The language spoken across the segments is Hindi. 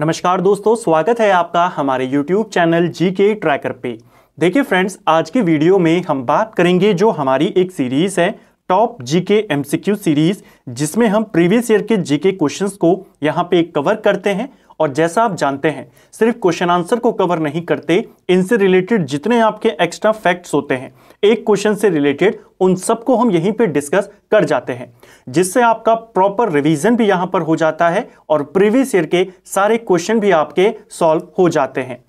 नमस्कार दोस्तों स्वागत है आपका हमारे YouTube चैनल जी के ट्रैकर पे देखिए फ्रेंड्स आज के वीडियो में हम बात करेंगे जो हमारी एक सीरीज़ है टॉप जी के एम सीरीज़ जिसमें हम प्रीवियस ईयर के जी के क्वेश्चन को यहाँ पे कवर करते हैं और जैसा आप जानते हैं सिर्फ क्वेश्चन आंसर को कवर नहीं करते इनसे रिलेटेड जितने आपके एक्स्ट्रा फैक्ट्स होते हैं एक क्वेश्चन से रिलेटेड उन सबको हम यहीं पे डिस्कस कर जाते हैं जिससे आपका प्रॉपर रिवीजन भी यहां पर हो जाता है और प्रीवियस ईयर के सारे क्वेश्चन भी आपके सॉल्व हो जाते हैं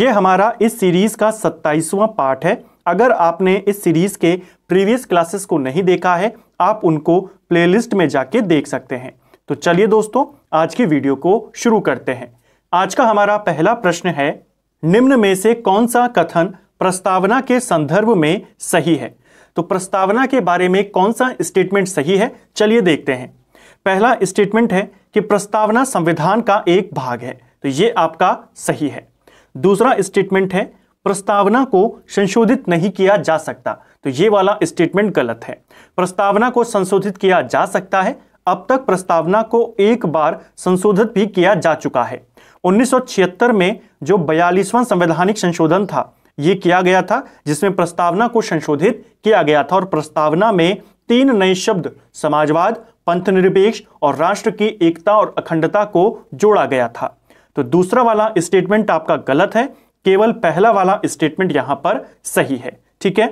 ये हमारा इस सीरीज़ का सत्ताईसवां पार्ट है अगर आपने इस सीरीज़ के प्रीवियस क्लासेस को नहीं देखा है आप उनको प्लेलिस्ट में जाके देख सकते हैं तो चलिए दोस्तों आज की वीडियो को शुरू करते हैं आज का हमारा पहला प्रश्न है निम्न में से कौन सा कथन प्रस्तावना के संदर्भ में सही है तो प्रस्तावना के बारे में कौन सा स्टेटमेंट सही है चलिए देखते हैं पहला स्टेटमेंट है कि प्रस्तावना संविधान का एक भाग है तो ये आपका सही है दूसरा स्टेटमेंट है प्रस्तावना को संशोधित नहीं किया जा सकता तो ये वाला स्टेटमेंट गलत है प्रस्तावना को संशोधित किया जा सकता है अब तक प्रस्तावना को एक बार संशोधित भी किया जा चुका है 1976 में जो बयालीसवां संवैधानिक संशोधन था ये किया गया था जिसमें प्रस्तावना को संशोधित किया गया था और प्रस्तावना में तीन नए शब्द समाजवाद पंथनिरपेक्ष और राष्ट्र की एकता और अखंडता को जोड़ा गया था तो दूसरा वाला स्टेटमेंट आपका गलत है केवल पहला वाला स्टेटमेंट यहां पर सही है ठीक है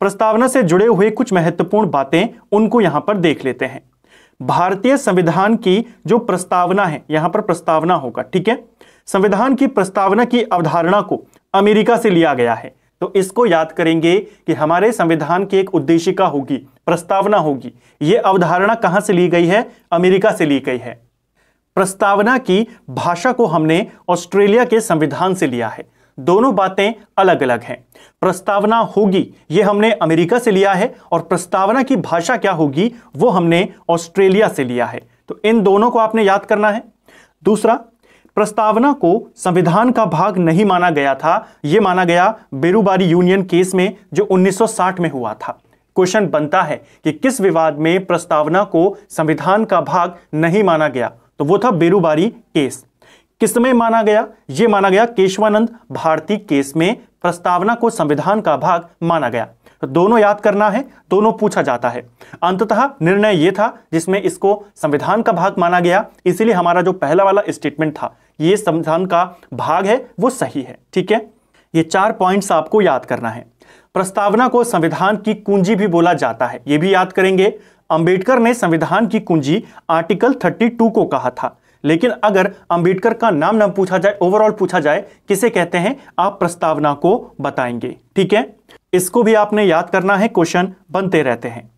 प्रस्तावना से जुड़े हुए कुछ महत्वपूर्ण बातें उनको यहां पर देख लेते हैं भारतीय संविधान की जो प्रस्तावना है यहां पर प्रस्तावना होगा ठीक है संविधान की प्रस्तावना की अवधारणा को अमेरिका से लिया गया है तो इसको याद करेंगे कि हमारे संविधान की एक उद्देशिका होगी प्रस्तावना होगी यह अवधारणा कहां से ली गई है अमेरिका से ली गई है प्रस्तावना की भाषा को हमने ऑस्ट्रेलिया के संविधान से लिया है दोनों बातें अलग अलग हैं प्रस्तावना होगी ये हमने अमेरिका से लिया है और प्रस्तावना की भाषा क्या होगी वो हमने ऑस्ट्रेलिया से लिया है तो इन दोनों को आपने याद करना है दूसरा प्रस्तावना को संविधान का भाग नहीं माना गया था यह माना गया बेरूबारी यूनियन केस में जो 1960 में हुआ था क्वेश्चन बनता है कि किस विवाद में प्रस्तावना को संविधान का भाग नहीं माना गया तो वो था बेरूबारी केस किस में माना गया यह माना गया केशवानंद भारती केस में प्रस्तावना को संविधान का भाग माना गया तो दोनों याद करना है दोनों पूछा जाता है अंततः निर्णय यह था जिसमें इसको संविधान का भाग माना गया इसीलिए हमारा जो पहला वाला स्टेटमेंट था ये संविधान का भाग है वो सही है ठीक है ये चार पॉइंट्स आपको याद करना है प्रस्तावना को संविधान की कुंजी भी बोला जाता है ये भी याद करेंगे अंबेडकर ने संविधान की कुंजी आर्टिकल 32 को कहा था लेकिन अगर अंबेडकर का नाम ना पूछा जाए ओवरऑल पूछा जाए किसे कहते हैं आप प्रस्तावना को बताएंगे ठीक है इसको भी आपने याद करना है क्वेश्चन बनते रहते हैं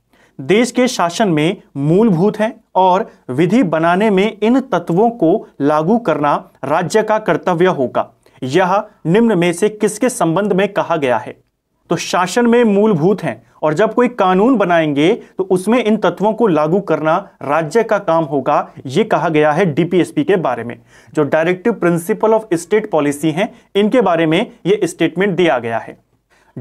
देश के शासन में मूलभूत है और विधि बनाने में इन तत्वों को लागू करना राज्य का कर्तव्य होगा यह निम्न में से किसके संबंध में कहा गया है तो शासन में मूलभूत हैं और जब कोई कानून बनाएंगे तो उसमें इन तत्वों को लागू करना राज्य का काम होगा ये कहा गया है डीपीएसपी के बारे में जो directive principle of state policy हैं इनके बारे में ये स्टेटमेंट दिया गया है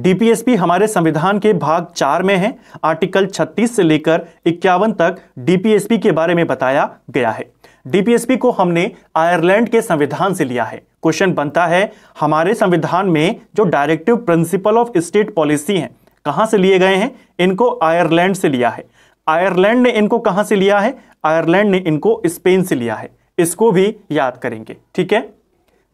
डीपीएसपी हमारे संविधान के भाग चार में है आर्टिकल 36 से लेकर इक्यावन तक डीपीएसपी के बारे में बताया गया है डीपीएसपी को हमने आयरलैंड के संविधान से लिया है क्वेश्चन बनता है हमारे संविधान में जो directive principle of state policy हैं कहाँ से लिए गए हैं इनको आयरलैंड से लिया है आयरलैंड ने इनको कहाँ से लिया है आयरलैंड ने इनको स्पेन से लिया है इसको भी याद करेंगे ठीक है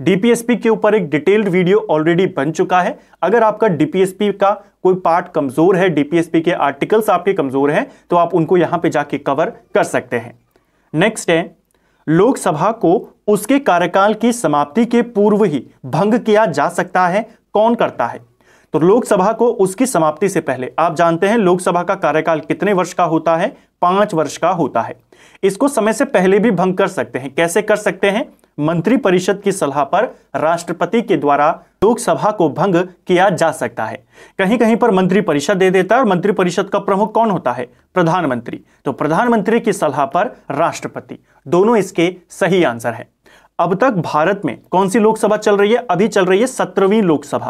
डीपीएसपी के ऊपर एक डिटेल्ड वीडियो ऑलरेडी बन चुका है अगर आपका डीपीएसपी का कोई पार्ट कमजोर है डीपीएसपी के आर्टिकल्स आपके कमजोर हैं तो आप उनको यहां पे जाके कवर कर सकते हैं नेक्स्ट है लोकसभा को उसके कार्यकाल की समाप्ति के पूर्व ही भंग किया जा सकता है कौन करता है तो लोकसभा को उसकी समाप्ति से पहले आप जानते हैं लोकसभा का कार्यकाल कितने वर्ष का होता है पांच वर्ष का होता है इसको समय से पहले भी भंग कर सकते हैं कैसे कर सकते हैं मंत्रिपरिषद की सलाह पर राष्ट्रपति के द्वारा लोकसभा को भंग किया जा सकता है कहीं कहीं पर मंत्रिपरिषद दे देता है और मंत्रिपरिषद का प्रमुख कौन होता है प्रधानमंत्री तो प्रधानमंत्री की सलाह पर राष्ट्रपति दोनों इसके सही आंसर है अब तक भारत में कौन सी लोकसभा चल रही है अभी चल रही है सत्रहवीं लोकसभा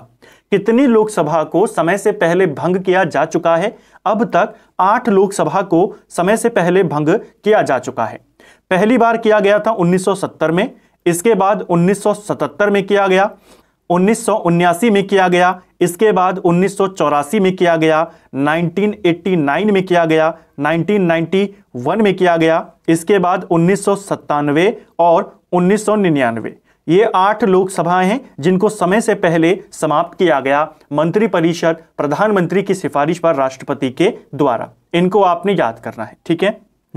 कितनी लोकसभा को समय से पहले भंग किया जा चुका है अब तक आठ लोकसभा को समय से पहले भंग किया जा चुका है पहली बार किया गया था 1970 में इसके बाद 1977 में किया गया उन्नीस में किया गया इसके बाद उन्नीस में किया गया 1989 में किया गया 1991 में किया गया इसके बाद उन्नीस और उन्नीस ये आठ लोकसभाएं हैं जिनको समय से पहले समाप्त किया गया मंत्रिपरिषद प्रधानमंत्री की सिफारिश पर राष्ट्रपति के द्वारा इनको आपने याद करना है ठीक है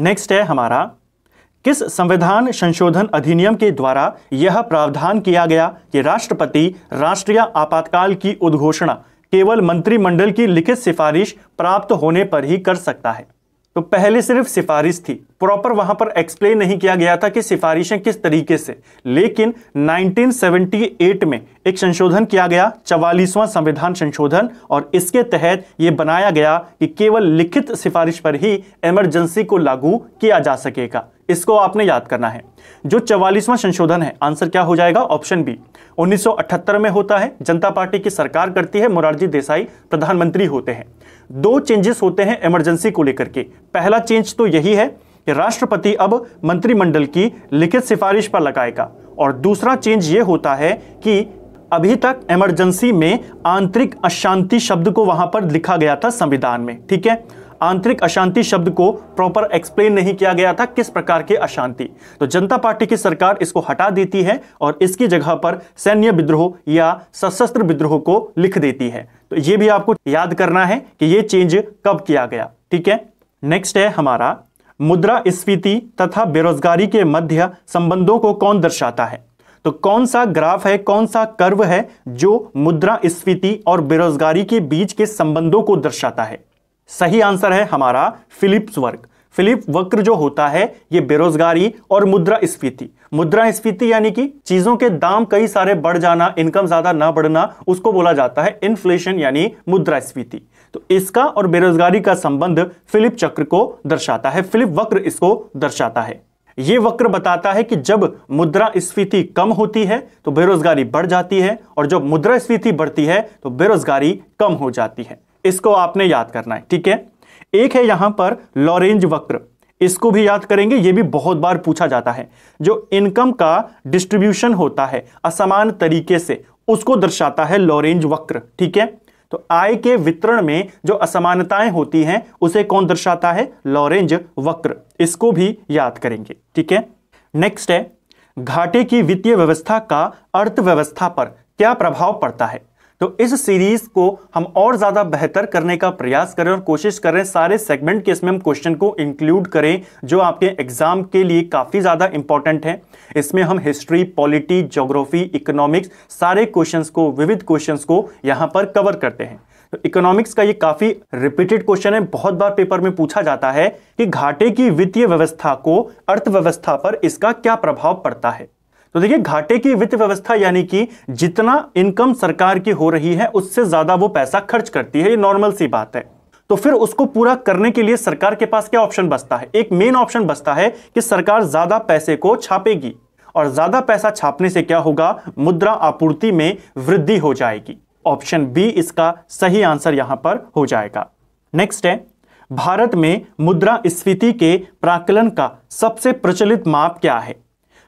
नेक्स्ट है हमारा किस संविधान संशोधन अधिनियम के द्वारा यह प्रावधान किया गया कि राष्ट्रपति राष्ट्रीय आपातकाल की उद्घोषणा केवल मंत्रिमंडल की लिखित सिफारिश प्राप्त होने पर ही कर सकता है तो पहले सिर्फ सिफारिश थी प्रॉपर वहां पर एक्सप्लेन नहीं किया गया था कि सिफारिशें किस तरीके से लेकिन 1978 में एक संशोधन किया गया चवालीसवां संविधान संशोधन और इसके तहत ये बनाया गया कि केवल लिखित सिफारिश पर ही इमरजेंसी को लागू किया जा सकेगा इसको आपने याद करना है जो चवालीसवां संशोधन है आंसर क्या हो जाएगा ऑप्शन बी 1978 में होता है जनता पार्टी की सरकार करती है मुरारजी देसाई प्रधानमंत्री होते हैं दो चेंजेस होते हैं इमरजेंसी को लेकर के पहला चेंज तो यही है कि राष्ट्रपति अब मंत्रिमंडल की लिखित सिफारिश पर लगाएगा और दूसरा चेंज यह होता है कि अभी तक इमरजेंसी में आंतरिक अशांति शब्द को वहां पर लिखा गया था संविधान में ठीक है आंतरिक अशांति शब्द को प्रॉपर एक्सप्लेन नहीं किया गया था किस प्रकार की अशांति तो जनता पार्टी की सरकार इसको हटा देती है और इसकी जगह पर सैन्य विद्रोह या सशस्त्र विद्रोह को लिख देती है तो ये भी आपको याद करना है कि ये चेंज कब किया गया ठीक है नेक्स्ट है हमारा मुद्रा स्फीति तथा बेरोजगारी के मध्य संबंधों को कौन दर्शाता है तो कौन सा ग्राफ है कौन सा कर्व है जो मुद्रा स्फीति और बेरोजगारी के बीच के संबंधों को दर्शाता है सही आंसर है हमारा फिलिप्स वर्क फिलिप वक्र जो होता है ये बेरोजगारी और मुद्रा स्फीति मुद्रा स्फीति यानी कि चीजों के दाम कई सारे बढ़ जाना इनकम ज्यादा ना बढ़ना उसको बोला जाता है इन्फ्लेशन यानी मुद्रा स्फीति तो इसका और बेरोजगारी का संबंध फिलिप चक्र को दर्शाता है फिलिप वक्र इसको दर्शाता है ये वक्र बताता है कि जब मुद्रा स्फीति कम होती है तो बेरोजगारी बढ़ जाती है और जब मुद्रा स्फीति बढ़ती है तो बेरोजगारी कम हो जाती है इसको आपने याद करना है ठीक है एक है यहां पर लॉरेंज वक्र इसको भी याद करेंगे ये भी बहुत बार पूछा जाता है जो इनकम का डिस्ट्रीब्यूशन होता है असमान तरीके से उसको दर्शाता है लॉरेंज वक्र ठीक है तो आय के वितरण में जो असमानताएं होती हैं उसे कौन दर्शाता है लॉरेंज वक्र इसको भी याद करेंगे ठीक है नेक्स्ट है घाटे की वित्तीय व्यवस्था का अर्थव्यवस्था पर क्या प्रभाव पड़ता है तो इस सीरीज को हम और ज़्यादा बेहतर करने का प्रयास करें और कोशिश करें सारे सेगमेंट के इसमें हम क्वेश्चन को इंक्लूड करें जो आपके एग्जाम के लिए काफ़ी ज़्यादा इंपॉर्टेंट है इसमें हम हिस्ट्री पॉलिटी जोग्राफी इकोनॉमिक्स सारे क्वेश्चंस को विविध क्वेश्चंस को यहां पर कवर करते हैं तो इकोनॉमिक्स का ये काफ़ी रिपीटेड क्वेश्चन है बहुत बार पेपर में पूछा जाता है कि घाटे की वित्तीय व्यवस्था को अर्थव्यवस्था पर इसका क्या प्रभाव पड़ता है तो देखिए घाटे की वित्त व्यवस्था यानी कि जितना इनकम सरकार की हो रही है उससे ज्यादा वो पैसा खर्च करती है ये नॉर्मल सी बात है तो फिर उसको पूरा करने के लिए सरकार के पास क्या ऑप्शन बचता है एक मेन ऑप्शन बचता है कि सरकार ज्यादा पैसे को छापेगी और ज्यादा पैसा छापने से क्या होगा मुद्रा आपूर्ति में वृद्धि हो जाएगी ऑप्शन बी इसका सही आंसर यहां पर हो जाएगा नेक्स्ट है भारत में मुद्रा स्फीति के प्राकलन का सबसे प्रचलित माप क्या है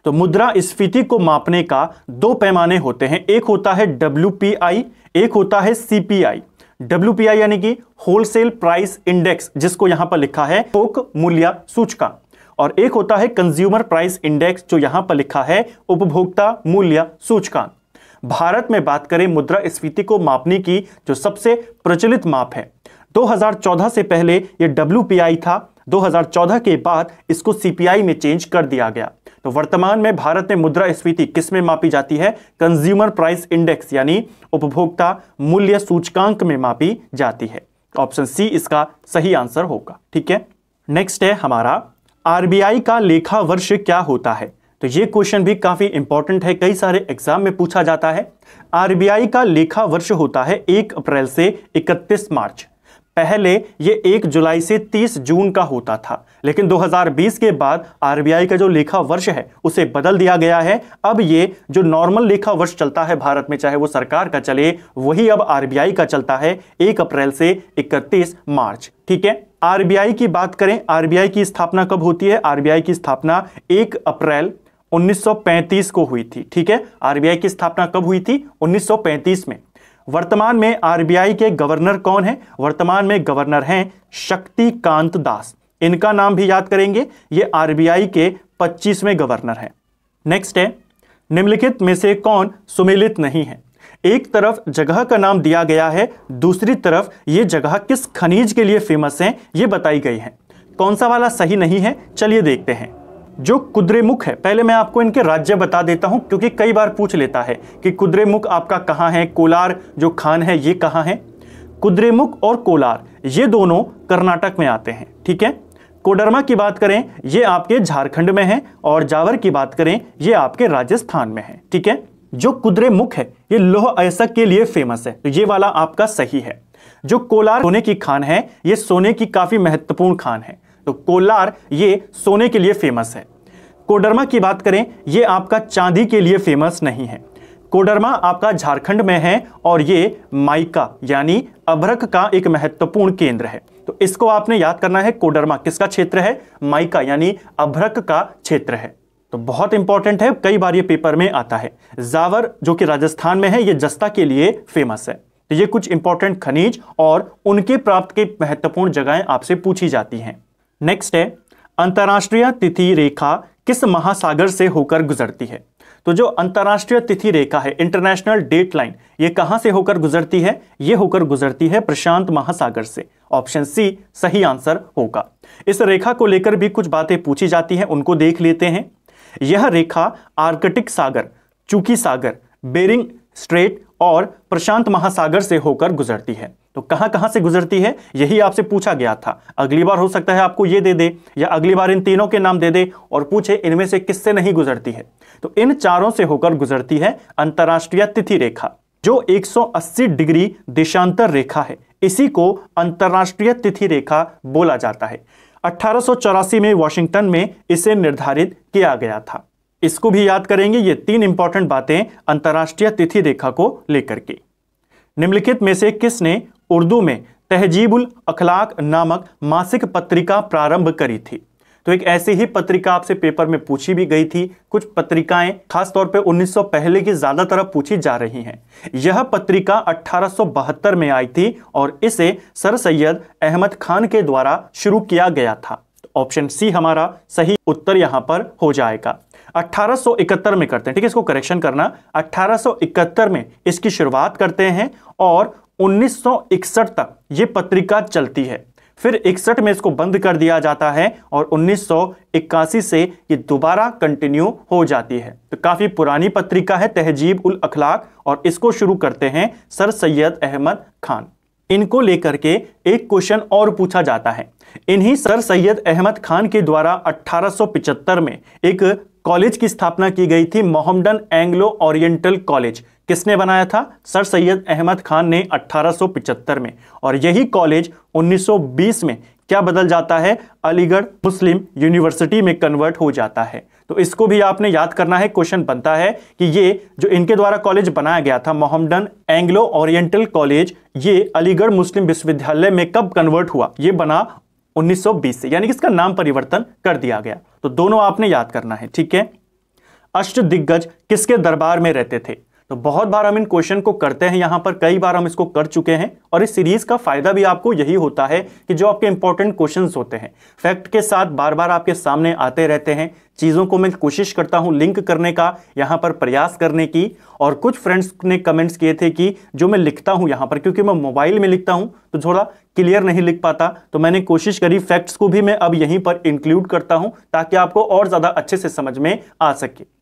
तो मुद्रा स्फीति को मापने का दो पैमाने होते हैं एक होता है डब्ल्यू एक होता है सीपीआई डब्ल्यू यानी कि होलसेल प्राइस इंडेक्स जिसको यहां पर लिखा है थोक मूल्य सूचका और एक होता है कंज्यूमर प्राइस इंडेक्स जो यहां पर लिखा है उपभोक्ता मूल्य सूचकांक भारत में बात करें मुद्रा स्फीति को मापने की जो सबसे प्रचलित माप है 2014 से पहले यह डब्ल्यू था 2014 के बाद इसको सीपीआई में चेंज कर दिया गया तो वर्तमान में भारत में मुद्रा स्फीति किस में मापी जाती है कंज्यूमर प्राइस इंडेक्स यानी उपभोक्ता मूल्य सूचकांक में मापी जाती है ऑप्शन सी इसका सही आंसर होगा ठीक है नेक्स्ट है हमारा आरबीआई का लेखा वर्ष क्या होता है तो ये क्वेश्चन भी काफी इंपॉर्टेंट है कई सारे एग्जाम में पूछा जाता है आरबीआई का लेखा वर्ष होता है एक अप्रैल से 31 मार्च पहले ये 1 जुलाई से 30 जून का होता था लेकिन 2020 के बाद आरबीआई का जो लेखा वर्ष है उसे बदल दिया गया है अब ये जो नॉर्मल लेखा वर्ष चलता है भारत में चाहे वो सरकार का चले वही अब आरबीआई का चलता है 1 अप्रैल से 31 मार्च ठीक है आरबीआई की बात करें आरबीआई की स्थापना कब होती है आरबीआई की स्थापना एक अप्रैल 1935 को हुई थी ठीक है आरबीआई की स्थापना कब हुई थी 1935 में वर्तमान में आरबीआई के गवर्नर कौन है वर्तमान में गवर्नर हैं शक्तिकांत दास इनका नाम भी याद करेंगे ये आरबीआई के 25वें गवर्नर हैं नेक्स्ट है निम्नलिखित में से कौन सुमेलित नहीं है एक तरफ जगह का नाम दिया गया है दूसरी तरफ ये जगह किस खनिज के लिए फेमस है ये बताई गई है कौन सा वाला सही नहीं है चलिए देखते हैं जो कुद्रेमुख है पहले मैं आपको इनके राज्य बता देता हूं क्योंकि कई बार पूछ लेता है कि कुद्रेमुख आपका कहाँ है कोलार जो खान है ये कहाँ है कुद्रेमुख और कोलार ये दोनों कर्नाटक में आते हैं ठीक है कोडरमा की बात करें ये आपके झारखंड में है और जावर की बात करें ये आपके राजस्थान में है ठीक है जो कुद्रेमुख है ये लोह ऐसा के लिए फेमस है तो ये वाला आपका सही है जो कोलार सोने की खान है ये सोने की काफी महत्वपूर्ण खान है तो कोलार ये सोने के लिए फेमस है कोडरमा की बात करें ये आपका चांदी के लिए फेमस नहीं है कोडरमा आपका झारखंड में है और ये माइका यानी अभ्रक का एक महत्वपूर्ण केंद्र है तो इसको आपने याद करना है कोडरमा किसका क्षेत्र है माइका यानी अभ्रक का क्षेत्र है तो बहुत इंपॉर्टेंट है कई बार ये पेपर में आता है जावर जो कि राजस्थान में है ये जस्ता के लिए फेमस है तो ये कुछ इंपॉर्टेंट खनिज और उनके प्राप्त के महत्वपूर्ण जगहें आपसे पूछी जाती हैं नेक्स्ट है अंतर्राष्ट्रीय तिथि रेखा किस महासागर से होकर गुजरती है तो जो अंतर्राष्ट्रीय तिथि रेखा है इंटरनेशनल डेट लाइन ये कहां से होकर गुजरती है ये होकर गुजरती है प्रशांत महासागर से ऑप्शन सी सही आंसर होगा इस रेखा को लेकर भी कुछ बातें पूछी जाती हैं उनको देख लेते हैं यह रेखा आर्कटिक सागर चूकी सागर बेरिंग स्ट्रेट और प्रशांत महासागर से होकर गुजरती है तो कहां कहां से गुजरती है यही आपसे पूछा गया था अगली बार हो सकता है आपको ये दे दे या अगली बार इन तीनों के नाम दे दे और पूछे इनमें से किससे नहीं गुजरती है तो इन चारों से होकर गुजरती है अंतर्राष्ट्रीय तिथि रेखा जो 180 डिग्री देशांतर रेखा है इसी को अंतर्राष्ट्रीय तिथि रेखा बोला जाता है अठारह में वॉशिंगटन में इसे निर्धारित किया गया था इसको भी याद करेंगे ये तीन इंपॉर्टेंट बातें अंतर्राष्ट्रीय तिथि रेखा को लेकर के निम्नलिखित में से किसने उर्दू में तहजीबुल अखलाक नामक मासिक पत्रिका प्रारंभ करी थी तो एक ऐसी ही पत्रिका आपसे पेपर में पूछी भी गई थी कुछ पत्रिकाएं खासतौर पे 1900 पहले की ज़्यादातर पूछी जा रही हैं यह पत्रिका 1872 में आई थी और इसे सर सैयद अहमद खान के द्वारा शुरू किया गया था ऑप्शन तो सी हमारा सही उत्तर यहां पर हो जाएगा 1871 में करते हैं ठीक है इसको करेक्शन करना 1871 में इसकी शुरुआत करते हैं और 1961 तक ये पत्रिका चलती है फिर इकसठ में इसको बंद कर दिया जाता है और 1981 से ये दोबारा कंटिन्यू हो जाती है तो काफ़ी पुरानी पत्रिका है तहजीब उल अखलाक और इसको शुरू करते हैं सर सैयद अहमद खान इनको लेकर के एक क्वेश्चन और पूछा जाता है इन्हीं सर सैयद अहमद खान के द्वारा 1875 में एक कॉलेज की स्थापना की गई थी मोहम्मडन एंग्लो ओरिएंटल कॉलेज किसने बनाया था सर सैयद अहमद खान ने 1875 में और यही कॉलेज 1920 में क्या बदल जाता है अलीगढ़ मुस्लिम यूनिवर्सिटी में कन्वर्ट हो जाता है तो इसको भी आपने याद करना है क्वेश्चन बनता है कि ये जो इनके द्वारा कॉलेज बनाया गया था मोहम्मदन एंग्लो ओरिएंटल कॉलेज ये अलीगढ़ मुस्लिम विश्वविद्यालय में कब कन्वर्ट हुआ ये बना 1920 से यानी कि इसका नाम परिवर्तन कर दिया गया तो दोनों आपने याद करना है ठीक है अष्ट दिग्गज किसके दरबार में रहते थे तो बहुत बार हम इन क्वेश्चन को करते हैं यहाँ पर कई बार हम इसको कर चुके हैं और इस सीरीज का फायदा भी आपको यही होता है कि जो आपके इंपॉर्टेंट क्वेश्चन होते हैं फैक्ट के साथ बार बार आपके सामने आते रहते हैं चीज़ों को मैं कोशिश करता हूँ लिंक करने का यहाँ पर प्रयास करने की और कुछ फ्रेंड्स ने कमेंट्स किए थे कि जो मैं लिखता हूँ यहाँ पर क्योंकि मैं मोबाइल में लिखता हूँ तो थोड़ा क्लियर नहीं लिख पाता तो मैंने कोशिश करी फैक्ट्स को भी मैं अब यहीं पर इंक्लूड करता हूँ ताकि आपको और ज़्यादा अच्छे से समझ में आ सके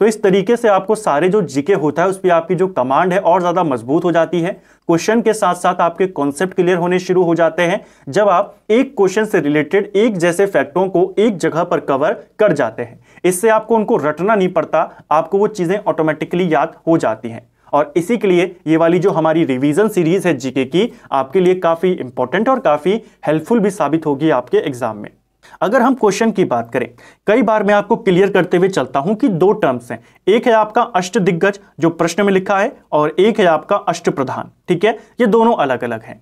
तो इस तरीके से आपको सारे जो जीके होता है उस पर आपकी जो कमांड है और ज़्यादा मजबूत हो जाती है क्वेश्चन के साथ साथ आपके कॉन्सेप्ट क्लियर होने शुरू हो जाते हैं जब आप एक क्वेश्चन से रिलेटेड एक जैसे फैक्टों को एक जगह पर कवर कर जाते हैं इससे आपको उनको रटना नहीं पड़ता आपको वो चीज़ें ऑटोमेटिकली याद हो जाती हैं और इसी के लिए ये वाली जो हमारी रिवीजन सीरीज है जीके की आपके लिए काफ़ी इंपॉर्टेंट और काफ़ी हेल्पफुल भी साबित होगी आपके एग्जाम में अगर हम क्वेश्चन की बात करें कई बार मैं आपको क्लियर करते हुए चलता हूं कि दो टर्म्स हैं एक है आपका अष्ट दिग्गज जो प्रश्न में लिखा है और एक है आपका अष्ट प्रधान ठीक है ये दोनों अलग अलग हैं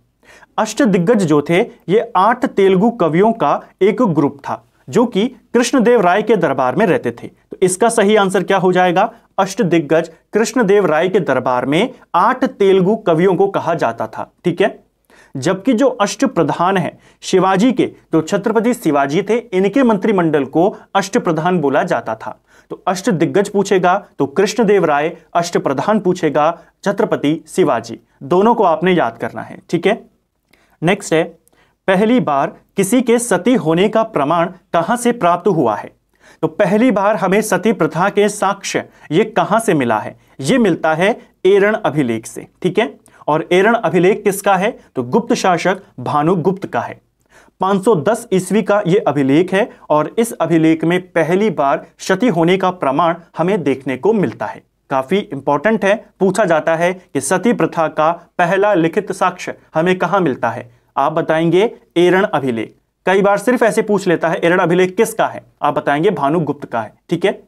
अष्ट दिग्गज जो थे ये आठ तेलुगु कवियों का एक ग्रुप था जो कि कृष्णदेव राय के दरबार में रहते थे तो इसका सही आंसर क्या हो जाएगा अष्ट दिग्गज कृष्णदेव राय के दरबार में आठ तेलुगु कवियों को कहा जाता था ठीक है जबकि जो अष्ट प्रधान है शिवाजी के जो तो छत्रपति शिवाजी थे इनके मंत्रिमंडल को अष्ट प्रधान बोला जाता था तो अष्ट दिग्गज पूछेगा तो कृष्णदेव राय अष्ट प्रधान पूछेगा छत्रपति शिवाजी दोनों को आपने याद करना है ठीक है नेक्स्ट है पहली बार किसी के सती होने का प्रमाण कहां से प्राप्त हुआ है तो पहली बार हमें सती प्रथा के साक्ष्य ये कहां से मिला है ये मिलता है एरण अभिलेख से ठीक है और एरण अभिलेख किसका है तो गुप्त शासक भानुगुप्त का है 510 ईस्वी का यह अभिलेख है और इस अभिलेख में पहली बार क्षति होने का प्रमाण हमें देखने को मिलता है काफी इंपॉर्टेंट है पूछा जाता है कि सती प्रथा का पहला लिखित साक्ष्य हमें कहां मिलता है आप बताएंगे एरण अभिलेख कई बार सिर्फ ऐसे पूछ लेता है एरण अभिलेख किसका है आप बताएंगे भानुगुप्त का है ठीक है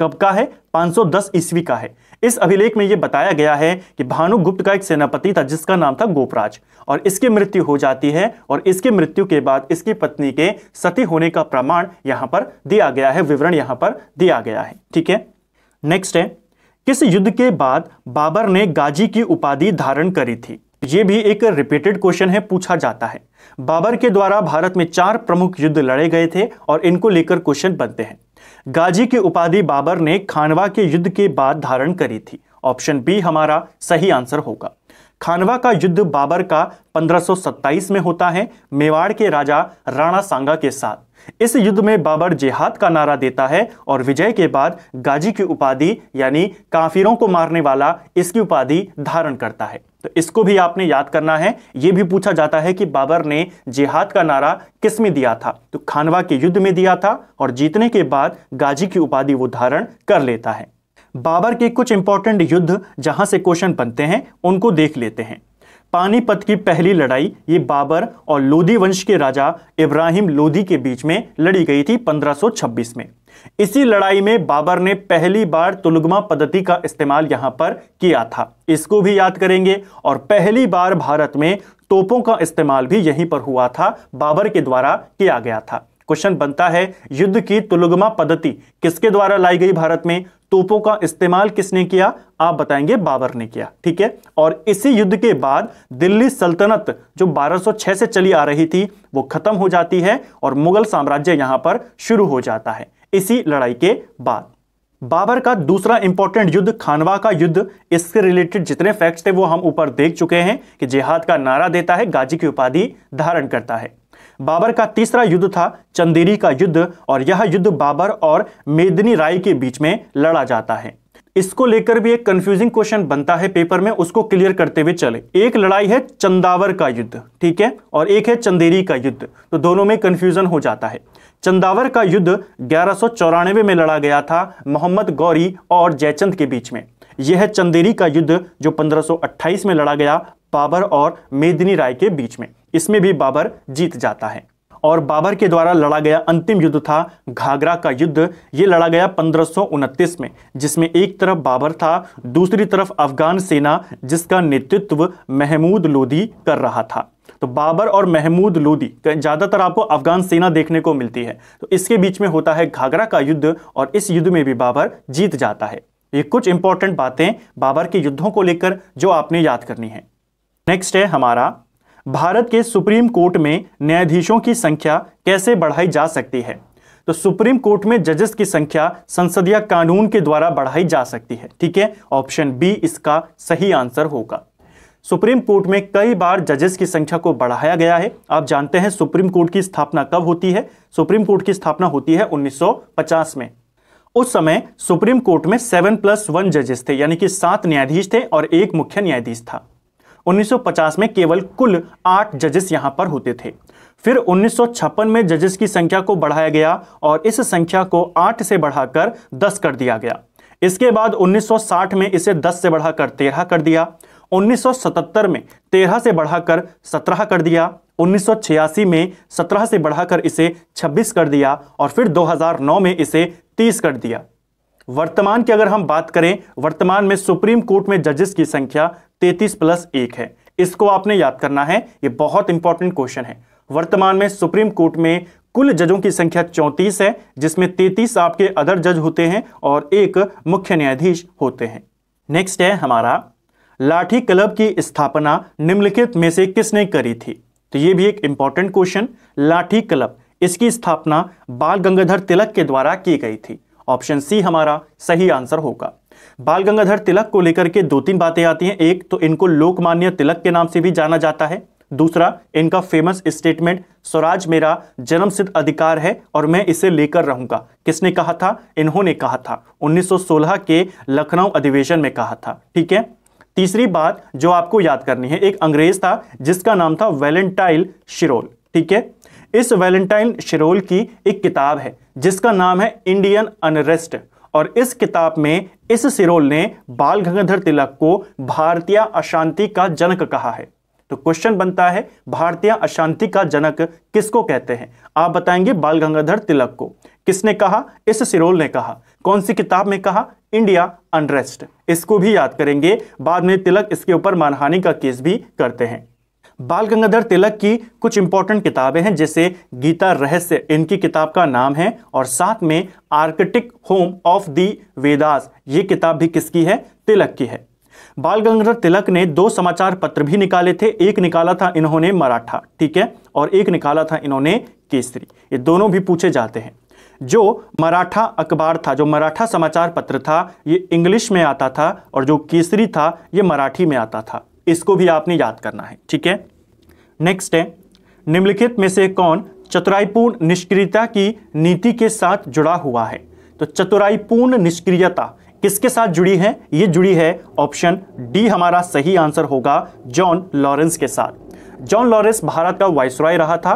कब का है 510 ईस्वी का है इस अभिलेख में यह बताया गया है कि भानुगुप्त का एक सेनापति था जिसका नाम था गोपराज और इसकी मृत्यु हो जाती है और इसकी मृत्यु के बाद इसकी पत्नी के सती होने का प्रमाण यहां पर दिया गया है विवरण यहां पर दिया गया है ठीक है नेक्स्ट है किस युद्ध के बाद बाबर ने गाजी की उपाधि धारण करी थी ये भी एक रिपीटेड क्वेश्चन है पूछा जाता है बाबर के द्वारा भारत में चार प्रमुख युद्ध लड़े गए थे और इनको लेकर क्वेश्चन बनते हैं गाजी की उपाधि बाबर ने खानवा के युद्ध के बाद धारण करी थी ऑप्शन बी हमारा सही आंसर होगा खानवा का युद्ध बाबर का 1527 में होता है मेवाड़ के राजा राणा सांगा के साथ इस युद्ध में बाबर जेहाद का नारा देता है और विजय के बाद गाजी की उपाधि यानी काफिरों को मारने वाला इसकी उपाधि धारण करता है तो इसको भी आपने याद करना है यह भी पूछा जाता है कि बाबर ने जिहाद का नारा किस में दिया था तो खानवा के युद्ध में दिया था और जीतने के बाद गाजी की उपाधि वो धारण कर लेता है बाबर के कुछ इंपॉर्टेंट युद्ध जहां से क्वेश्चन बनते हैं उनको देख लेते हैं पानीपत की पहली लड़ाई ये बाबर और लोधी वंश के राजा इब्राहिम लोधी के बीच में लड़ी गई थी 1526 में इसी लड़ाई में बाबर ने पहली बार तुलगमा पद्धति का इस्तेमाल यहां पर किया था इसको भी याद करेंगे और पहली बार भारत में तोपों का इस्तेमाल भी यहीं पर हुआ था बाबर के द्वारा किया गया था क्वेश्चन बनता है युद्ध की तुलगमा पद्धति किसके द्वारा लाई गई भारत में तोपों का इस्तेमाल किसने किया आप बताएंगे बाबर ने किया ठीक है और इसी युद्ध के बाद दिल्ली सल्तनत जो 1206 से चली आ रही थी वो खत्म हो जाती है और मुगल साम्राज्य यहां पर शुरू हो जाता है इसी लड़ाई के बाद बाबर का दूसरा इंपॉर्टेंट युद्ध खानवा का युद्ध इससे रिलेटेड जितने फैक्ट्स थे वो हम ऊपर देख चुके हैं कि जिहाद का नारा देता है गाजी की उपाधि धारण करता है बाबर का तीसरा युद्ध था चंदेरी का युद्ध और यह युद्ध बाबर और मेदनी राय के बीच में लड़ा जाता है इसको लेकर भी एक कंफ्यूजिंग क्वेश्चन बनता है पेपर में उसको क्लियर करते हुए चले एक लड़ाई है चंदावर का युद्ध ठीक है और एक है चंदेरी का युद्ध तो दोनों में कंफ्यूजन हो जाता है चंदावर का युद्ध ग्यारह में लड़ा गया था मोहम्मद गौरी और जयचंद के बीच में यह है चंदेरी का युद्ध जो 1528 में लड़ा गया बाबर और मेदिनी राय के बीच में इसमें भी बाबर जीत जाता है और बाबर के द्वारा लड़ा गया अंतिम युद्ध था घाघरा का युद्ध ये लड़ा गया पंद्रह में जिसमें एक तरफ बाबर था दूसरी तरफ अफगान सेना जिसका नेतृत्व महमूद लोधी कर रहा था तो बाबर और महमूद लोदी ज़्यादातर आपको अफगान सेना देखने को मिलती है तो इसके बीच में होता है घाघरा का युद्ध और इस युद्ध में भी बाबर जीत जाता है ये कुछ इंपॉर्टेंट बातें बाबर के युद्धों को लेकर जो आपने याद करनी है नेक्स्ट है हमारा भारत के सुप्रीम कोर्ट में न्यायाधीशों की संख्या कैसे बढ़ाई जा सकती है तो सुप्रीम कोर्ट में जजेस की संख्या संसदीय कानून के द्वारा बढ़ाई जा सकती है ठीक है ऑप्शन बी इसका सही आंसर होगा सुप्रीम कोर्ट में कई बार जजेस की संख्या को बढ़ाया गया है आप जानते हैं सुप्रीम कोर्ट की स्थापना कब होती है सुप्रीम कोर्ट की स्थापना होती है 1950 में उस समय सुप्रीम कोर्ट में सेवन प्लस वन जजेस थे यानी कि सात न्यायाधीश थे और एक मुख्य न्यायाधीश था 1950 में केवल कुल आठ जजेस यहां पर होते थे फिर 1956 में जजेस की संख्या को बढ़ाया गया और इस संख्या को आठ से बढ़ाकर दस कर दिया गया इसके बाद 1960 में इसे 10 से बढ़ाकर 13 कर दिया 1977 में 13 से बढ़ाकर 17 कर दिया 1986 में 17 से बढ़ाकर इसे 26 कर दिया और फिर 2009 में इसे 30 कर दिया वर्तमान की अगर हम बात करें वर्तमान में सुप्रीम कोर्ट में जजेस की संख्या तैतीस प्लस एक है इसको आपने याद करना है ये बहुत इंपॉर्टेंट क्वेश्चन है वर्तमान में सुप्रीम कोर्ट में कुल जजों की संख्या चौंतीस है जिसमें तैतीस आपके अदर जज होते हैं और एक मुख्य न्यायाधीश होते हैं नेक्स्ट है हमारा लाठी क्लब की स्थापना निम्नलिखित में से किसने करी थी तो ये भी एक इंपॉर्टेंट क्वेश्चन लाठी क्लब इसकी स्थापना बाल गंगाधर तिलक के द्वारा की गई थी ऑप्शन सी हमारा सही आंसर होगा बाल गंगाधर तिलक को लेकर के दो तीन बातें आती हैं एक तो इनको लोकमान्य तिलक के नाम से भी जाना जाता है दूसरा इनका फेमस स्टेटमेंट स्वराज मेरा जन्मसिद्ध अधिकार है और मैं इसे लेकर रहूंगा किसने कहा था इन्होंने कहा था 1916 के लखनऊ अधिवेशन में कहा था ठीक है तीसरी बात जो आपको याद करनी है एक अंग्रेज था जिसका नाम था वैलेंटाइल शिरोल ठीक है इस वैलेंटाइन शिरोल की एक किताब है जिसका नाम है इंडियन अनरेस्ट और इस किताब में इस सिरोल ने बाल गंगाधर तिलक को भारतीय अशांति का जनक कहा है तो क्वेश्चन बनता है भारतीय अशांति का जनक किसको कहते हैं आप बताएंगे बाल गंगाधर तिलक को किसने कहा इस सिरोल ने कहा कौन सी किताब में कहा इंडिया अनरेस्ट इसको भी याद करेंगे बाद में तिलक इसके ऊपर मानहानि का केस भी करते हैं बाल गंगाधर तिलक की कुछ इंपॉर्टेंट किताबें हैं जैसे गीता रहस्य इनकी किताब का नाम है और साथ में arctic home of the Vedas ये किताब भी किसकी है तिलक की है बाल गंगाधर तिलक ने दो समाचार पत्र भी निकाले थे एक निकाला था इन्होंने मराठा ठीक है और एक निकाला था इन्होंने केसरी ये दोनों भी पूछे जाते हैं जो मराठा अखबार था जो मराठा समाचार पत्र था ये इंग्लिश में आता था और जो केसरी था ये मराठी में आता था इसको भी आपने याद करना है ठीक है नेक्स्ट है निम्नलिखित में से कौन चतुराईपूर्ण निष्क्रियता की नीति के साथ जुड़ा हुआ है तो चतुराईपूर्ण निष्क्रियता किसके साथ जुड़ी है ये जुड़ी है ऑप्शन डी हमारा सही आंसर होगा जॉन लॉरेंस के साथ जॉन लॉरेंस भारत का वायसराय रहा था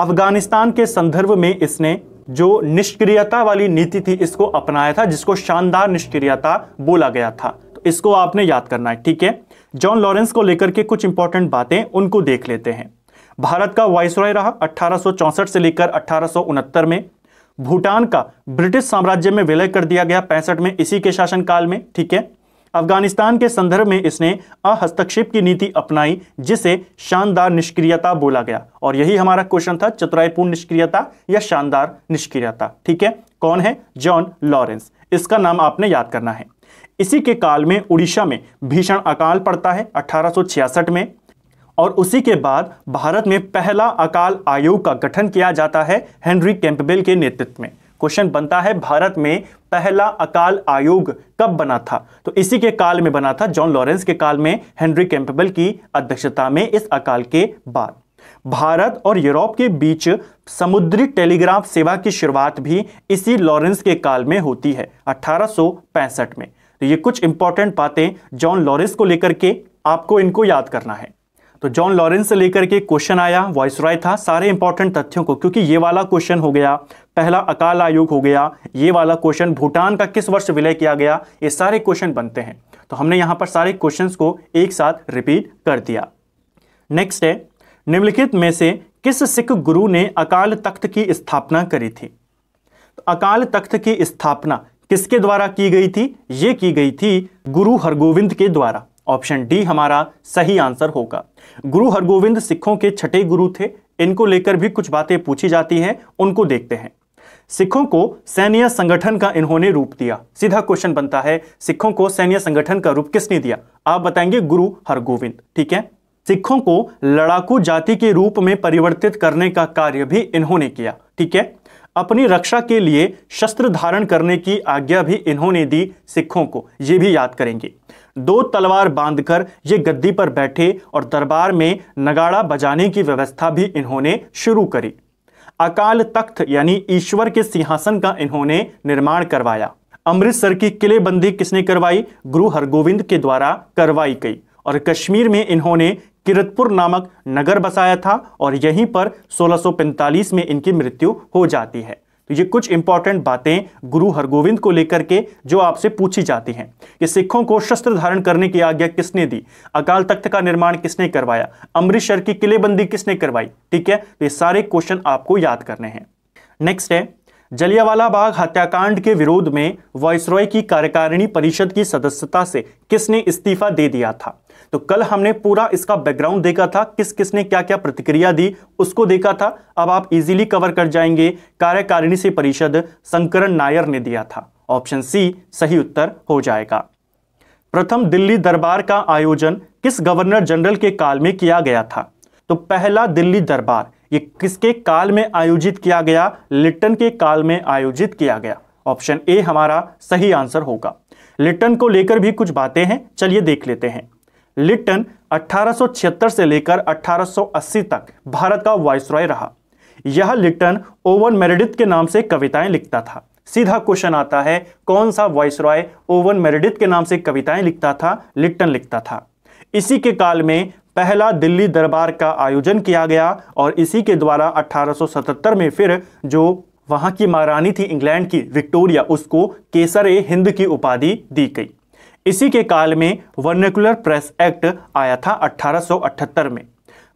अफगानिस्तान के संदर्भ में इसने जो निष्क्रियता वाली नीति थी इसको अपनाया था जिसको शानदार निष्क्रियता बोला गया था तो इसको आपने याद करना है ठीक है जॉन लॉरेंस को लेकर के कुछ इंपॉर्टेंट बातें उनको देख लेते हैं भारत का वाइसरॉय रहा 1864 से लेकर अठारह में भूटान का ब्रिटिश साम्राज्य में विलय कर दिया गया पैंसठ में इसी के शासनकाल में ठीक है अफगानिस्तान के संदर्भ में इसने अहस्तक्षेप की नीति अपनाई जिसे शानदार निष्क्रियता बोला गया और यही हमारा क्वेश्चन था चतुराईपूर्ण निष्क्रियता या शानदार निष्क्रियता ठीक है कौन है जॉन लॉरेंस इसका नाम आपने याद करना है इसी के काल में उड़ीसा में भीषण अकाल पड़ता है 1866 में और उसी के बाद भारत में पहला अकाल आयोग का गठन किया जाता है हेनरी कैंपबेल के नेतृत्व में क्वेश्चन बनता है भारत में पहला अकाल आयोग कब बना था तो इसी के काल में बना था जॉन लॉरेंस के काल में हेनरी कैंपबेल की अध्यक्षता में इस अकाल के बाद भारत और यूरोप के बीच समुद्री टेलीग्राफ सेवा की शुरुआत भी इसी लॉरेंस के काल में होती है अठारह में तो ये कुछ इंपॉर्टेंट बातें जॉन लॉरेंस को लेकर के आपको इनको याद करना है तो जॉन लॉरेंस से लेकर के क्वेश्चन आया वॉइसराय था सारे इंपॉर्टेंट तथ्यों को क्योंकि ये वाला क्वेश्चन हो गया पहला अकाल आयोग हो गया ये वाला क्वेश्चन भूटान का किस वर्ष विलय किया गया ये सारे क्वेश्चन बनते हैं तो हमने यहां पर सारे क्वेश्चन को एक साथ रिपीट कर दिया नेक्स्ट है निम्नलिखित में से किस सिख गुरु ने अकाल तख्त की स्थापना करी थी तो अकाल तख्त की स्थापना किसके द्वारा की गई थी ये की गई थी गुरु हरगोविंद के द्वारा ऑप्शन डी हमारा सही आंसर होगा गुरु हरगोविंद सिखों के छठे गुरु थे इनको लेकर भी कुछ बातें पूछी जाती हैं उनको देखते हैं सिखों को सैन्य संगठन का इन्होंने रूप दिया सीधा क्वेश्चन बनता है सिखों को सैन्य संगठन का रूप किसने दिया आप बताएंगे गुरु हरगोविंद ठीक है सिखों को लड़ाकू जाति के रूप में परिवर्तित करने का कार्य भी इन्होंने किया ठीक है अपनी रक्षा के लिए शस्त्र धारण करने की आज्ञा भी इन्होंने दी सिखों को ये भी याद करेंगे दो तलवार बांधकर ये गद्दी पर बैठे और दरबार में नगाड़ा बजाने की व्यवस्था भी इन्होंने शुरू करी अकाल तख्त यानी ईश्वर के सिंहासन का इन्होंने निर्माण करवाया अमृतसर की किलेबंदी किसने करवाई गुरु हरगोविंद के द्वारा करवाई गई और कश्मीर में इन्होंने किरतपुर नामक नगर बसाया था और यहीं पर 1645 में इनकी मृत्यु हो जाती है तो ये कुछ इंपॉर्टेंट बातें गुरु हरगोविंद को लेकर के जो आपसे पूछी जाती हैं कि सिखों को शस्त्र धारण करने की आज्ञा किसने दी अकाल तख्त का निर्माण किसने करवाया अमृतसर की किलेबंदी किसने करवाई ठीक है तो ये सारे क्वेश्चन आपको याद करने हैं नेक्स्ट है जलियावाला बाग हत्याकांड के विरोध में वॉयसरॉय की कार्यकारिणी परिषद की सदस्यता से किसने इस्तीफा दे दिया था तो कल हमने पूरा इसका बैकग्राउंड देखा था किस किसने क्या क्या प्रतिक्रिया दी उसको देखा था अब आप इजीली कवर कर जाएंगे कार्यकारिणी से परिषद संकरण नायर ने दिया था ऑप्शन सी सही उत्तर हो जाएगा प्रथम दिल्ली दरबार का आयोजन किस गवर्नर जनरल के काल में किया गया था तो पहला दिल्ली दरबार ये किसके काल में आयोजित किया गया लिट्टन के काल में आयोजित किया गया ऑप्शन ए हमारा सही आंसर होगा लिट्टन को लेकर भी कुछ बातें हैं चलिए देख लेते हैं लिट्टन 1876 से लेकर 1880 तक भारत का वायसराय रहा यह लिट्टन ओवन मेरेडिथ के नाम से कविताएं लिखता था सीधा क्वेश्चन आता है कौन सा वायसराय ओवन मेरेडिथ के नाम से कविताएं लिखता था लिट्टन लिखता था इसी के काल में पहला दिल्ली दरबार का आयोजन किया गया और इसी के द्वारा 1877 में फिर जो वहां की महारानी थी इंग्लैंड की विक्टोरिया उसको केसर ए हिंद की उपाधि दी गई इसी के काल में वर्नेकुलर प्रेस एक्ट आया था 1878 में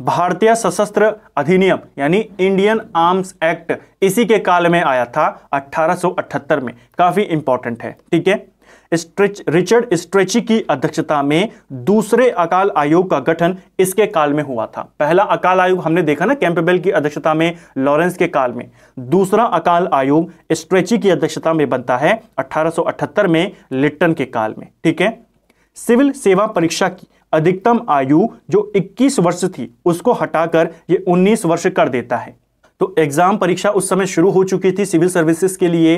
भारतीय सशस्त्र अधिनियम यानी इंडियन आर्म्स एक्ट इसी के काल में आया था 1878 में काफ़ी इंपॉर्टेंट है ठीक है स्ट्रेच रिचर्ड स्ट्रेची की अध्यक्षता में दूसरे अकाल आयोग का गठन इसके काल में हुआ था पहला अकाल आयोग हमने देखा ना कैंपबेल की अध्यक्षता में लॉरेंस के काल में दूसरा अकाल आयोग स्ट्रेची की अध्यक्षता में बनता है 1878 में लिट्टन के काल में ठीक है सिविल सेवा परीक्षा की अधिकतम आयु जो इक्कीस वर्ष थी उसको हटाकर यह उन्नीस वर्ष कर देता है तो एग्जाम परीक्षा उस समय शुरू हो चुकी थी सिविल सर्विसेस के लिए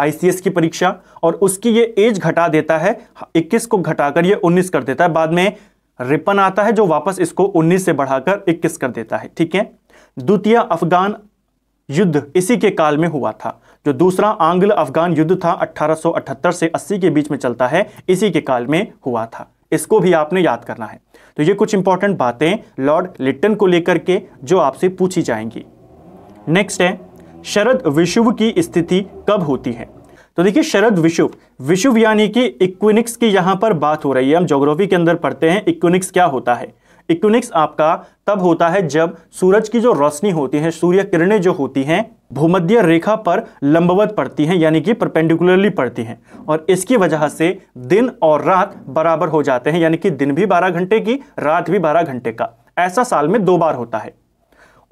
आईसीएस की परीक्षा और उसकी ये एज घटा देता है 21 को घटाकर ये 19 कर देता है बाद में रिपन आता है जो वापस इसको 19 से बढ़ाकर 21 कर देता है ठीक है द्वितीय अफगान युद्ध इसी के काल में हुआ था जो दूसरा आंग्ल अफगान युद्ध था 1878 से 80 के बीच में चलता है इसी के काल में हुआ था इसको भी आपने याद करना है तो ये कुछ इंपॉर्टेंट बातें लॉर्ड लिट्टन को लेकर के जो आपसे पूछी जाएंगी नेक्स्ट है शरद विषुव की स्थिति कब होती है तो देखिए शरद विषुव विषुव यानी कि इक्विनिक्स की यहां पर बात हो रही है हम जोग्राफी के अंदर पढ़ते हैं इक्विनिक्स क्या होता है इक्विनिक्स आपका तब होता है जब सूरज की जो रोशनी होती है सूर्य किरणें जो होती हैं भूमध्य रेखा पर लंबवत पड़ती हैं यानी कि परपेंडिकुलरली पड़ती हैं और इसकी वजह से दिन और रात बराबर हो जाते हैं यानी कि दिन भी 12 घंटे की रात भी 12 घंटे का ऐसा साल में दो बार होता है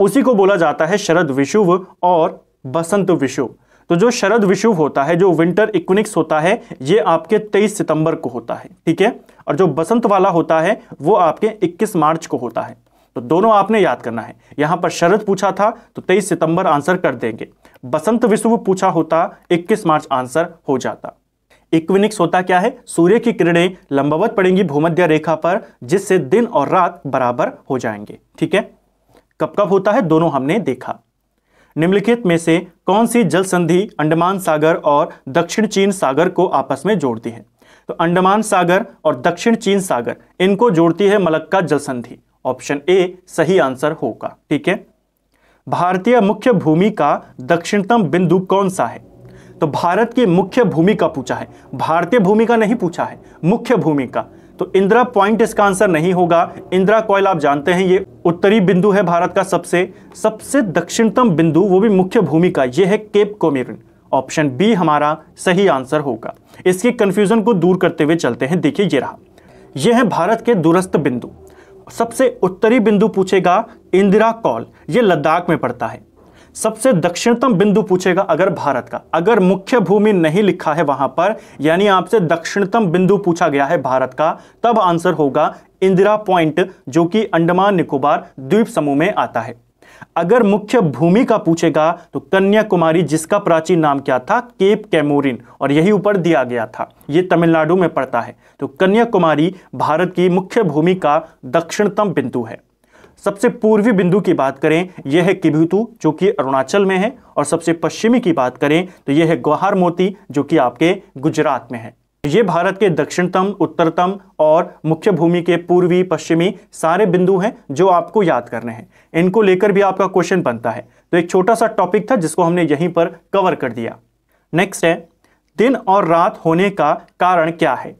उसी को बोला जाता है शरद विषुव और बसंत विषुव तो जो शरद विषुव होता है जो विंटर इक्विनिक्स होता है ये आपके 23 सितंबर को होता है ठीक है और जो बसंत वाला होता है वो आपके 21 मार्च को होता है तो दोनों आपने याद करना है यहां पर शरद पूछा था तो 23 सितंबर आंसर कर देंगे बसंत विषुव पूछा होता 21 मार्च आंसर हो जाता इक्विनिक्स होता क्या है सूर्य की किरणें लंबवत पड़ेंगी भूमध्य रेखा पर जिससे दिन और रात बराबर हो जाएंगे ठीक है कब कब होता है दोनों हमने देखा निम्नलिखित में से कौन सी जल संधि अंडमान सागर और दक्षिण चीन सागर को आपस में जोड़ती है तो अंडमान सागर और दक्षिण चीन सागर इनको जोड़ती है मलक्का जल संधि ऑप्शन ए सही आंसर होगा ठीक है भारतीय मुख्य भूमि का दक्षिणतम बिंदु कौन सा है तो भारत की मुख्य भूमि का पूछा है भारतीय भूमि का नहीं पूछा है मुख्य भूमि का तो इंदिरा पॉइंट इसका आंसर नहीं होगा इंदिरा कॉयल आप जानते हैं ये उत्तरी बिंदु है भारत का सबसे सबसे दक्षिणतम बिंदु वो भी मुख्य भूमि का ये है केप कोमेरिन ऑप्शन बी हमारा सही आंसर होगा इसके कंफ्यूजन को दूर करते हुए चलते हैं देखिए ये रहा यह है भारत के दूरस्थ बिंदु सबसे उत्तरी बिंदु पूछेगा इंदिरा कॉल ये लद्दाख में पड़ता है सबसे दक्षिणतम बिंदु पूछेगा अगर भारत का अगर मुख्य भूमि नहीं लिखा है वहां पर यानी आपसे दक्षिणतम बिंदु पूछा गया है भारत का तब आंसर होगा इंदिरा पॉइंट जो कि अंडमान निकोबार द्वीप समूह में आता है अगर मुख्य भूमि का पूछेगा तो कन्याकुमारी जिसका प्राचीन नाम क्या था केप कैमोरिन और यही ऊपर दिया गया था यह तमिलनाडु में पड़ता है तो कन्याकुमारी भारत की मुख्य भूमि का दक्षिणतम बिंदु है सबसे पूर्वी बिंदु की बात करें यह है किबितु जो कि अरुणाचल में है और सबसे पश्चिमी की बात करें तो यह है गुहार मोती जो कि आपके गुजरात में है ये भारत के दक्षिणतम उत्तरतम और मुख्य भूमि के पूर्वी पश्चिमी सारे बिंदु हैं जो आपको याद करने हैं इनको लेकर भी आपका क्वेश्चन बनता है तो एक छोटा सा टॉपिक था जिसको हमने यहीं पर कवर कर दिया नेक्स्ट है दिन और रात होने का कारण क्या है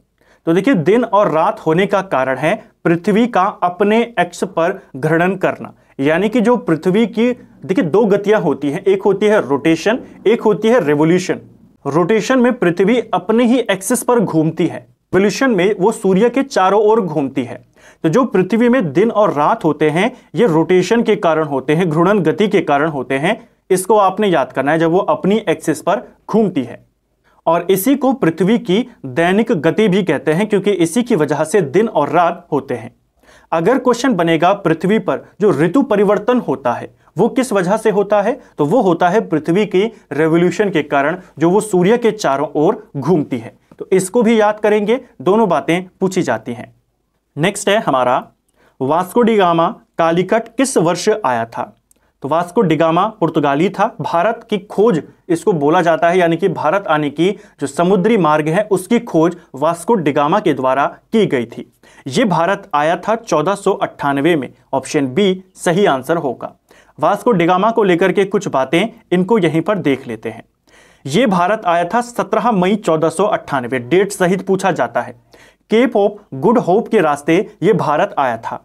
तो देखिए दिन और रात होने का कारण है पृथ्वी का अपने एक्स पर घृणन करना यानी कि जो पृथ्वी की देखिए दो गतियां होती हैं एक होती है रोटेशन एक होती है रेवोल्यूशन रोटेशन में पृथ्वी अपने ही एक्सिस पर घूमती है रेवोल्यूशन में वो सूर्य के चारों ओर घूमती है तो जो पृथ्वी में दिन और रात होते हैं ये रोटेशन के कारण होते हैं घृणन गति के कारण होते हैं इसको आपने याद करना है जब वो अपनी एक्सिस पर घूमती है और इसी को पृथ्वी की दैनिक गति भी कहते हैं क्योंकि इसी की वजह से दिन और रात होते हैं अगर क्वेश्चन बनेगा पृथ्वी पर जो ऋतु परिवर्तन होता है वो किस वजह से होता है तो वो होता है पृथ्वी की रेवोल्यूशन के कारण जो वो सूर्य के चारों ओर घूमती है तो इसको भी याद करेंगे दोनों बातें पूछी जाती हैं नेक्स्ट है हमारा वास्कोडिगामा कालीकट किस वर्ष आया था तो वास्को डिगामा पुर्तगाली था भारत की खोज इसको बोला जाता है यानी कि भारत आने की जो समुद्री मार्ग है उसकी खोज वास्को डिगामा के द्वारा की गई थी ये भारत आया था चौदह में ऑप्शन बी सही आंसर होगा वास्को डिगामा को लेकर के कुछ बातें इनको यहीं पर देख लेते हैं ये भारत आया था 17 मई चौदह डेट सहित पूछा जाता है केप ऑफ गुड होप के रास्ते ये भारत आया था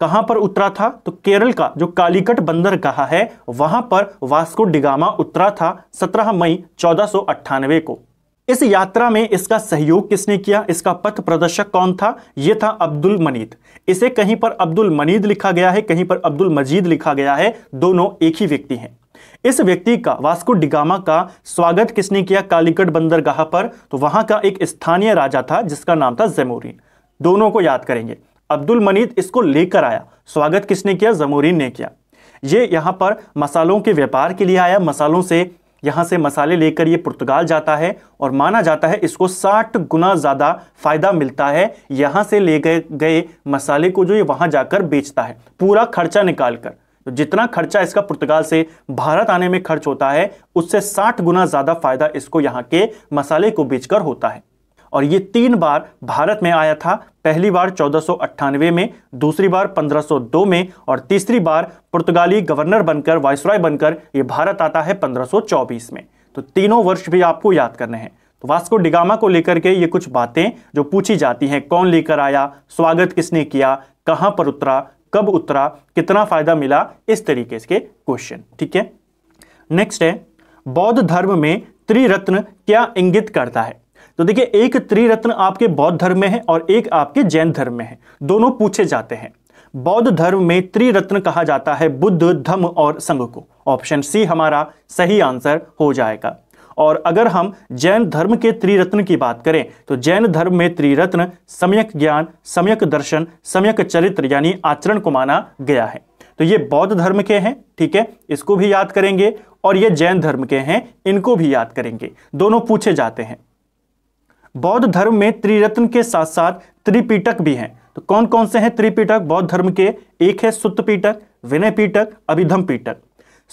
कहां पर उतरा था तो केरल का जो कालीकट बंदर कहा है वहां पर वास्को डिगामा उतरा था 17 मई चौदह को इस यात्रा में इसका सहयोग किसने किया इसका पथ प्रदर्शक कौन था यह था अब्दुल मनीद इसे कहीं पर अब्दुल मनीद लिखा गया है कहीं पर अब्दुल मजीद लिखा गया है दोनों एक ही व्यक्ति हैं इस व्यक्ति का वास्को डिगामा का स्वागत किसने किया कालीकट बंदरगाह पर तो वहां का एक स्थानीय राजा था जिसका नाम था जैमोरिन दोनों को याद करेंगे अब्दुल मनीत इसको लेकर आया स्वागत किसने किया जमोरीन ने किया ये यहाँ पर मसालों के व्यापार के लिए आया मसालों से यहाँ से मसाले लेकर ये पुर्तगाल जाता है और माना जाता है इसको 60 गुना ज़्यादा फ़ायदा मिलता है यहाँ से ले गए गए मसाले को जो ये वहाँ जाकर बेचता है पूरा खर्चा निकाल कर तो जितना खर्चा इसका पुर्तगाल से भारत आने में खर्च होता है उससे 60 गुना ज़्यादा फ़ायदा इसको यहाँ के मसाले को बेचकर होता है और ये तीन बार भारत में आया था पहली बार चौदह में दूसरी बार 1502 में और तीसरी बार पुर्तगाली गवर्नर बनकर वायसराय बनकर ये भारत आता है 1524 में तो तीनों वर्ष भी आपको याद करने हैं तो वास्को डिगामा को लेकर के ये कुछ बातें जो पूछी जाती हैं कौन लेकर आया स्वागत किसने किया कहाँ पर उतरा कब उतरा कितना फायदा मिला इस तरीके के क्वेश्चन ठीक है नेक्स्ट है बौद्ध धर्म में त्रिरत्न क्या इंगित करता है तो देखिए एक त्रिरत्न आपके बौद्ध धर्म में है और एक आपके जैन धर्म में है दोनों पूछे जाते हैं बौद्ध धर्म में त्रिरत्न कहा जाता है बुद्ध धम्म और संघ को ऑप्शन सी हमारा सही आंसर हो जाएगा और अगर हम जैन धर्म के त्रिरत्न की बात करें तो जैन धर्म में त्रिरत्न सम्यक ज्ञान सम्यक दर्शन सम्यक चरित्र यानी आचरण को माना गया है तो ये बौद्ध धर्म के हैं ठीक है इसको भी याद करेंगे और ये जैन धर्म के हैं इनको भी याद करेंगे दोनों पूछे जाते हैं बौद्ध धर्म में त्रिरत्न के साथ साथ त्रिपीटक भी हैं तो कौन कौन से हैं त्रिपीटक बौद्ध धर्म के एक है सुत्त पीटक विनय पीटक अभिधम पीटक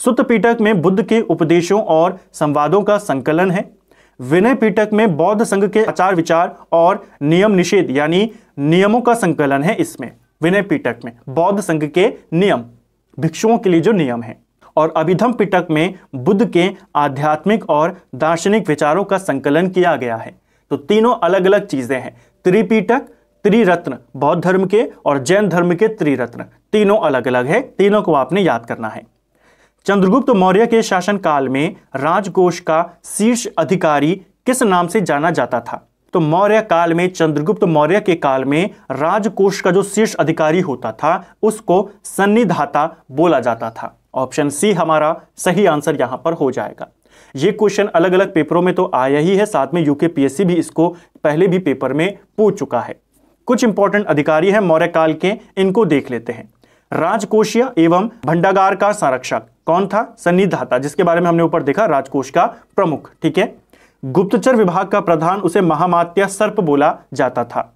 सुत्त पीटक में बुद्ध के उपदेशों और संवादों का संकलन है विनय पीटक में बौद्ध संघ के आचार विचार और नियम निषेध यानी नियमों का संकलन है इसमें विनय पीटक में बौद्ध संघ के नियम भिक्षुओं के लिए जो नियम है और अभिधम पिटक में बुद्ध के आध्यात्मिक और दार्शनिक विचारों का संकलन किया गया है तो तीनों अलग अलग चीजें हैं त्रिपीटक त्रिरत्न बौद्ध धर्म के और जैन धर्म के त्रिरत्न तीनों अलग अलग है तीनों को आपने याद करना है चंद्रगुप्त मौर्य के शासनकाल में राजकोष का शीर्ष अधिकारी किस नाम से जाना जाता था तो मौर्य काल में चंद्रगुप्त मौर्य के काल में राजकोष का जो शीर्ष अधिकारी होता था उसको सन्निधाता बोला जाता था ऑप्शन सी हमारा सही आंसर यहां पर हो जाएगा ये क्वेश्चन अलग अलग पेपरों में तो आया ही है साथ में यूके पीएससी भी इसको पहले भी पेपर में पूछ चुका है कुछ इंपॉर्टेंट अधिकारी हैं मौर्य काल के इनको देख लेते हैं राजकोषीय एवं भंडागार का संरक्षक कौन था सन्निधाता जिसके बारे में हमने ऊपर देखा राजकोष का प्रमुख ठीक है गुप्तचर विभाग का प्रधान उसे महामात्या सर्प बोला जाता था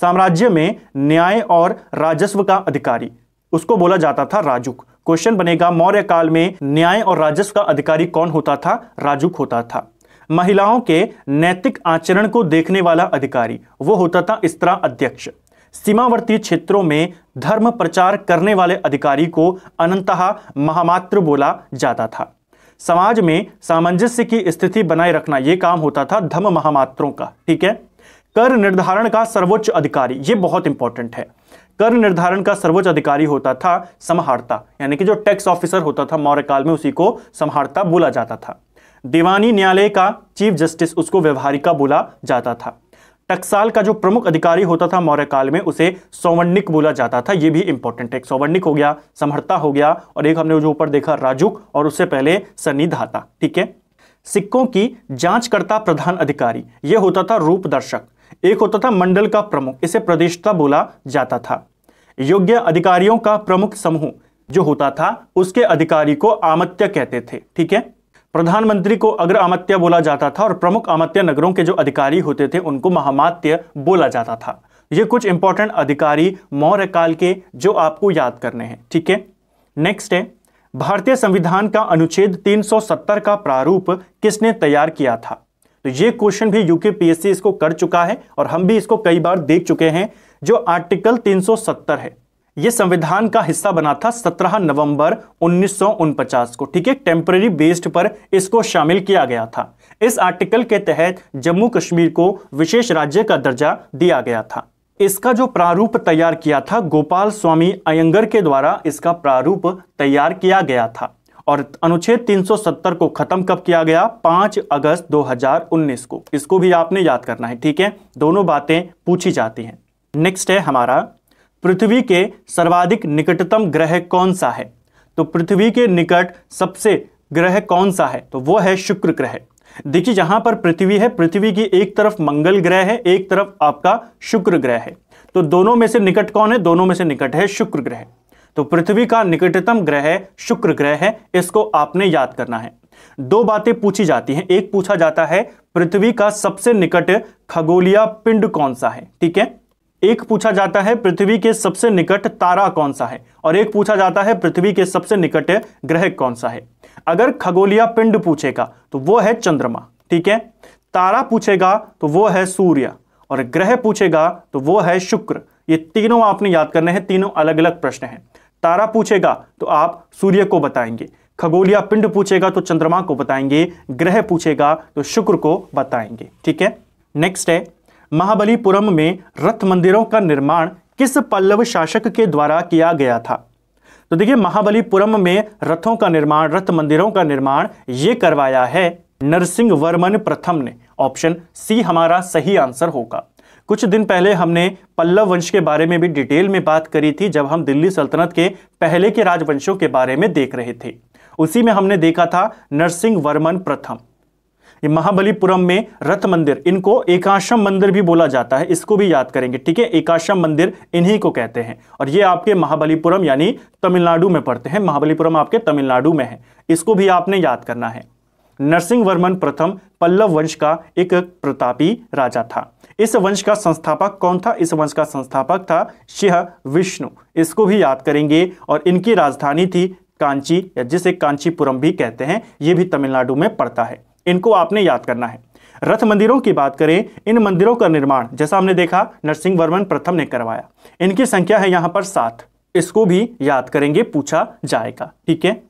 साम्राज्य में न्याय और राजस्व का अधिकारी उसको बोला जाता था राजुक क्वेश्चन बनेगा मौर्य काल में न्याय और राजस्व का अधिकारी कौन होता था राजुक होता था महिलाओं के नैतिक आचरण को देखने वाला अधिकारी वो होता था स्त्रा अध्यक्ष सीमावर्ती क्षेत्रों में धर्म प्रचार करने वाले अधिकारी को अनंत महामात्र बोला जाता था समाज में सामंजस्य की स्थिति बनाए रखना यह काम होता था धर्म महामात्रों का ठीक है कर निर्धारण का सर्वोच्च अधिकारी यह बहुत इंपॉर्टेंट है कर निर्धारण का सर्वोच्च अधिकारी होता था समहारता यानी कि जो टैक्स ऑफिसर होता था मौर्य काल में उसी को समहारता बोला जाता था दीवानी न्यायालय का चीफ जस्टिस उसको व्यवहारिका बोला जाता था टक्साल का जो प्रमुख अधिकारी होता था मौर्य काल में उसे सौवर्णिक बोला जाता था यह भी इंपॉर्टेंट है सौवर्णिक हो गया समर्ता हो गया और एक हमने जो ऊपर देखा राजुक और उससे पहले सनिधाता ठीक है सिक्कों की जांचकर्ता प्रधान अधिकारी यह होता था रूपदर्शक एक होता था मंडल का प्रमुख इसे प्रदेशता बोला जाता था योग्य अधिकारियों का प्रमुख समूह जो होता था उसके अधिकारी को आमत्य कहते थे ठीक है प्रधानमंत्री को अग्र आमत्य बोला जाता था और प्रमुख आमत्य नगरों के जो अधिकारी होते थे उनको महामात्य बोला जाता था ये कुछ इंपॉर्टेंट अधिकारी मौर्य काल के जो आपको याद करने हैं ठीक है नेक्स्ट है भारतीय संविधान का अनुच्छेद 370 का प्रारूप किसने तैयार किया था तो ये क्वेश्चन भी यूके पीएससी इसको कर चुका है और हम भी इसको कई बार देख चुके हैं जो आर्टिकल 370 है ये संविधान का हिस्सा बना था 17 नवंबर उन्नीस को ठीक है टेम्पररी बेस्ड पर इसको शामिल किया गया था इस आर्टिकल के तहत जम्मू कश्मीर को विशेष राज्य का दर्जा दिया गया था इसका जो प्रारूप तैयार किया था गोपाल स्वामी अयंगर के द्वारा इसका प्रारूप तैयार किया गया था और अनुच्छेद 370 को खत्म कब किया गया 5 अगस्त 2019 को इसको भी आपने याद करना है ठीक है दोनों बातें पूछी जाती हैं नेक्स्ट है हमारा पृथ्वी के सर्वाधिक निकटतम ग्रह कौन सा है तो पृथ्वी के निकट सबसे ग्रह कौन सा है तो वो है शुक्र ग्रह देखिए जहां पर पृथ्वी है पृथ्वी की एक तरफ मंगल ग्रह है एक तरफ आपका शुक्र ग्रह है तो दोनों में से निकट कौन है दोनों में से निकट है शुक्र ग्रह तो पृथ्वी का निकटतम ग्रह शुक्र ग्रह है इसको आपने याद करना है दो बातें पूछी जाती हैं एक पूछा जाता है पृथ्वी का सबसे निकट खगोलिया पिंड कौन सा है ठीक है एक पूछा जाता है पृथ्वी के सबसे निकट तारा कौन सा है और एक पूछा जाता है पृथ्वी के सबसे निकट ग्रह कौन सा है अगर खगोलिया पिंड पूछेगा तो वो है चंद्रमा ठीक है तारा पूछेगा तो वो है सूर्य और ग्रह पूछेगा तो वो है शुक्र ये तीनों आपने याद करने हैं तीनों अलग अलग प्रश्न हैं तारा पूछेगा तो आप सूर्य को बताएंगे खगोलिया पिंड पूछेगा तो चंद्रमा को बताएंगे ग्रह पूछेगा तो शुक्र को बताएंगे ठीक है नेक्स्ट है महाबलीपुरम में रथ मंदिरों का निर्माण किस पल्लव शासक के द्वारा किया गया था तो देखिए महाबलीपुरम में रथों का निर्माण रथ मंदिरों का निर्माण ये करवाया है नरसिंह वर्मन प्रथम ने ऑप्शन सी हमारा सही आंसर होगा कुछ दिन पहले हमने पल्लव वंश के बारे में भी डिटेल में बात करी थी जब हम दिल्ली सल्तनत के पहले के राजवंशों के बारे में देख रहे थे उसी में हमने देखा था नरसिंह वर्मन प्रथम महाबलीपुरम में रथ मंदिर इनको एकाशम मंदिर भी बोला जाता है इसको भी याद करेंगे ठीक है एकाशम मंदिर इन्हीं को कहते हैं और ये आपके महाबलीपुरम यानी तमिलनाडु में पड़ते हैं महाबलीपुरम आपके तमिलनाडु में है इसको भी आपने याद करना है नरसिंह वर्मन प्रथम पल्लव वंश का एक प्रतापी राजा था इस वंश का संस्थापक कौन था इस वंश का संस्थापक था शिह विष्णु इसको भी याद करेंगे और इनकी राजधानी थी कांची या जिसे कांचीपुरम भी कहते हैं ये भी तमिलनाडु में पड़ता है इनको आपने याद करना है रथ मंदिरों की बात करें इन मंदिरों का निर्माण जैसा हमने देखा नरसिंह वर्मन प्रथम ने करवाया इनकी संख्या है यहाँ पर सात इसको भी याद करेंगे पूछा जाएगा ठीक है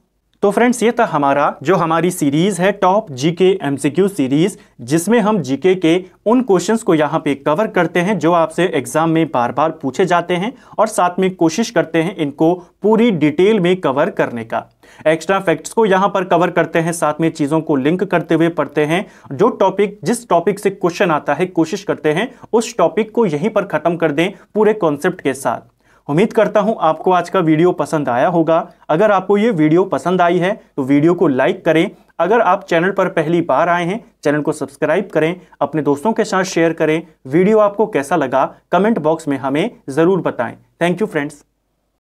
तो फ्रेंड्स ये था हमारा जो हमारी सीरीज है टॉप जीके एमसीक्यू सीरीज जिसमें हम जीके के उन क्वेश्चंस को यहाँ पे कवर करते हैं जो आपसे एग्जाम में बार बार पूछे जाते हैं और साथ में कोशिश करते हैं इनको पूरी डिटेल में कवर करने का एक्स्ट्रा फैक्ट्स को यहाँ पर कवर करते हैं साथ में चीज़ों को लिंक करते हुए पढ़ते हैं जो टॉपिक जिस टॉपिक से क्वेश्चन आता है कोशिश करते हैं उस टॉपिक को यहीं पर ख़त्म कर दें पूरे कॉन्सेप्ट के साथ उम्मीद करता हूं आपको आज का वीडियो पसंद आया होगा अगर आपको ये वीडियो पसंद आई है तो वीडियो को लाइक करें अगर आप चैनल पर पहली बार आए हैं चैनल को सब्सक्राइब करें अपने दोस्तों के साथ शेयर करें वीडियो आपको कैसा लगा कमेंट बॉक्स में हमें ज़रूर बताएं थैंक यू फ्रेंड्स